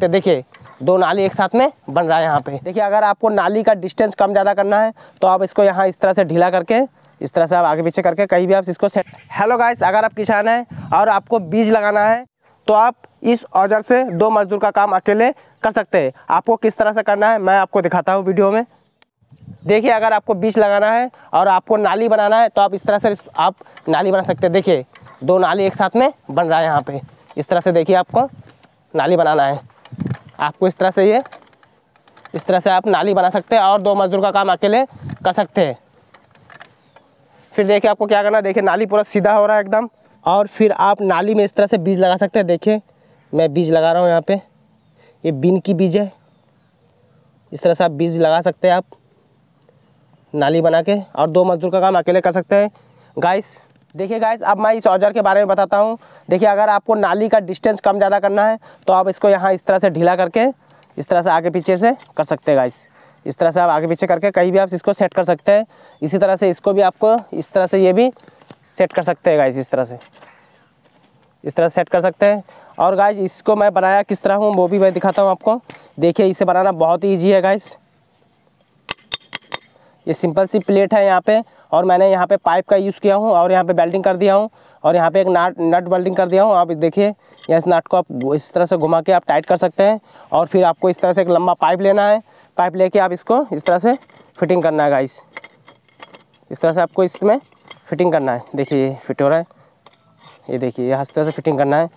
तो देखिए दो नाली एक साथ में बन रहा है यहाँ पे देखिए अगर आपको नाली का डिस्टेंस कम ज़्यादा करना है तो आप इसको यहाँ इस तरह से ढीला करके इस तरह से आप आगे पीछे करके कहीं भी आप इसको सेट हेलो गाइस अगर आप किसान हैं और आपको बीज लगाना है तो आप इस औजार से दो मजदूर का काम अकेले कर सकते हैं आपको किस तरह से करना है मैं आपको दिखाता हूँ वीडियो में देखिए अगर आपको बीज लगाना है और आपको नाली बनाना है तो आप इस तरह से आप नाली बना सकते हैं देखिए दो नाली एक साथ में बन रहा है यहाँ पे इस तरह से देखिए आपको नाली बनाना है आपको इस तरह से ये इस तरह से आप नाली बना सकते हैं और दो मजदूर का काम अकेले कर सकते हैं फिर देखिए आपको क्या करना है देखिए नाली पूरा सीधा हो रहा है एकदम और फिर आप नाली में इस तरह से बीज लगा सकते हैं देखिए मैं बीज लगा रहा हूँ यहाँ पे ये बीन की बीज है इस तरह से आप बीज लगा सकते हैं आप नाली बना के और दो मजदूर का काम अकेले कर सकते हैं गाइस देखिए गाइस अब मैं इस औजार के बारे में बताता हूँ देखिए अगर आपको नाली का डिस्टेंस कम ज़्यादा करना है तो आप इसको यहाँ इस तरह से ढीला करके इस तरह से आगे पीछे से कर सकते हैं गाइस इस तरह से आप आगे पीछे करके कहीं भी आप इसको सेट कर सकते हैं इसी तरह से इसको भी आपको इस तरह से ये भी सेट कर सकते हैं गाइस इस तरह से इस तरह सेट कर सकते हैं और गाइस इसको मैं बनाया किस तरह हूँ वो भी मैं दिखाता हूँ आपको देखिए इसे बनाना बहुत ईजी है गाइस ये सिंपल सी प्लेट है यहाँ पे और मैंने यहाँ पे पाइप का यूज़ किया हूँ और यहाँ पे बेल्टिंग कर दिया हूँ और यहाँ पे एक नाट नट बेल्डिंग कर दिया हूँ आप देखिए या इस नट को आप इस तरह से घुमा के आप टाइट कर सकते हैं और फिर आपको इस तरह से एक लंबा पाइप लेना है पाइप लेके आप इसको इस तरह से फिटिंग करना है गाइस इस तरह से आपको इसमें फिटिंग करना है देखिए ये फिट हो रहा है ये देखिए यहाँ इस तरह से फिटिंग करना है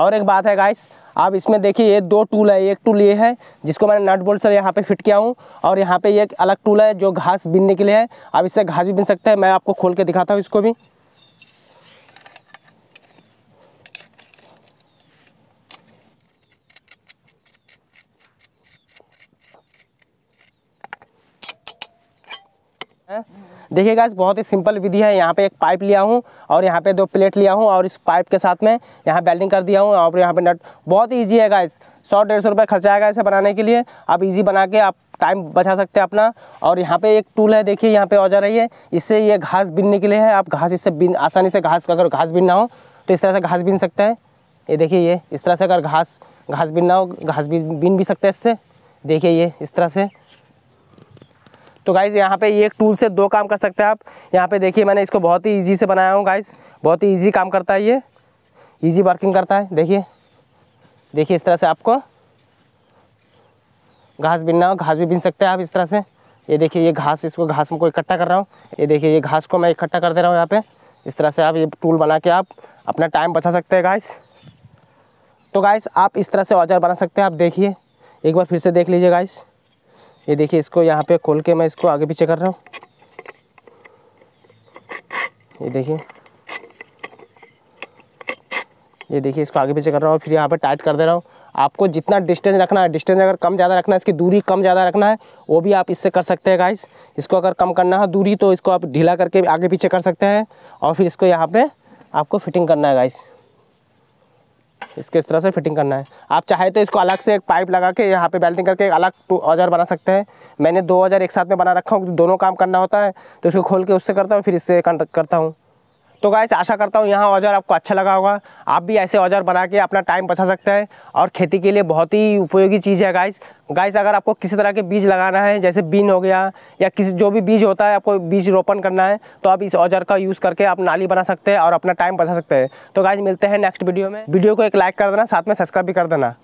और एक बात है गाइस आप इसमें देखिए ये दो टूल है एक टूल ये है जिसको मैंने नट बोल्ट सर यहाँ पे फिट किया हूँ और यहाँ पे एक अलग टूल है जो घास बीनने के लिए है आप इससे घास भी बीन सकते हैं मैं आपको खोल के दिखाता हूँ इसको भी देखिए गाइज बहुत ही सिंपल विधि है यहाँ पे एक पाइप लिया हूँ और यहाँ पे दो प्लेट लिया हूँ और इस पाइप के साथ में यहाँ बेल्डिंग कर दिया हूँ और यहाँ पे नट बहुत ईजी है गाइज सौ डेढ़ सौ रुपये खर्चा आएगा इसे बनाने के लिए आप इजी बना के आप टाइम बचा सकते हैं अपना और यहाँ पे एक टूल है देखिए यहाँ पे रही है इससे ये घास बीनने के लिए है आप घास इससे बीन आसानी से घास अगर घास बीनना हो तो इस तरह से घास बीन सकते हैं ये देखिए ये इस तरह से अगर घास घास बीनना हो घास बीन भी सकते हैं इससे देखिए ये इस तरह से तो गाइज़ यहाँ पे एक टूल से दो काम कर सकते हैं आप यहाँ पे देखिए मैंने इसको बहुत ही ईजी से बनाया हूँ गाइज़ बहुत ही ईजी काम करता है ये ईजी वर्किंग करता है देखिए देखिए इस तरह से आपको घास बिनना हो घास भी बिन सकते हैं आप इस तरह से ये देखिए ये घास इसको घास को इकट्ठा कर रहा हूँ ये देखिए ये घास को मैं इकट्ठा कर दे रहा हूँ यहाँ पे इस तरह से आप ये टूल बना के आप अपना टाइम बचा सकते हैं गाइस तो गाइस आप इस तरह से औजार बना सकते हैं आप देखिए एक बार फिर से देख लीजिए गाइस ये देखिए इसको यहाँ पे खोल के मैं इसको आगे पीछे कर रहा हूँ ये देखिए ये देखिए इसको आगे पीछे कर रहा हूँ फिर यहाँ पे टाइट कर दे रहा हूँ आपको जितना डिस्टेंस रखना है डिस्टेंस अगर कम ज़्यादा रखना है इसकी दूरी कम ज़्यादा रखना है वो भी आप इससे कर सकते हैं गाइस इसको अगर कम करना है दूरी तो इसको आप ढीला करके आगे पीछे कर सकते हैं और फिर इसको यहाँ पर आपको फिटिंग करना है गाइस इसके इस तरह से फिटिंग करना है आप चाहे तो इसको अलग से एक पाइप लगा के यहाँ पे बेल्टिंग करके एक अलग औजार बना सकते हैं मैंने दो औजार एक साथ में बना रखा हूँ दोनों काम करना होता है तो इसको खोल के उससे करता हूँ फिर इससे करता हूँ तो गाइस आशा करता हूँ यहाँ औजार आपको अच्छा लगा होगा आप भी ऐसे औजार बना के अपना टाइम बचा सकते हैं और खेती के लिए बहुत ही उपयोगी चीज़ है गाइस गाइस अगर आपको किसी तरह के बीज लगाना है जैसे बीन हो गया या किसी जो भी बीज होता है आपको बीज रोपण करना है तो आप इस औजार का यूज़ करके आप नाली बना सकते हैं और अपना टाइम बचा सकते हैं तो गाइज मिलते हैं नेक्स्ट वीडियो में वीडियो को एक लाइक कर देना साथ में सब्सक्राइब भी कर देना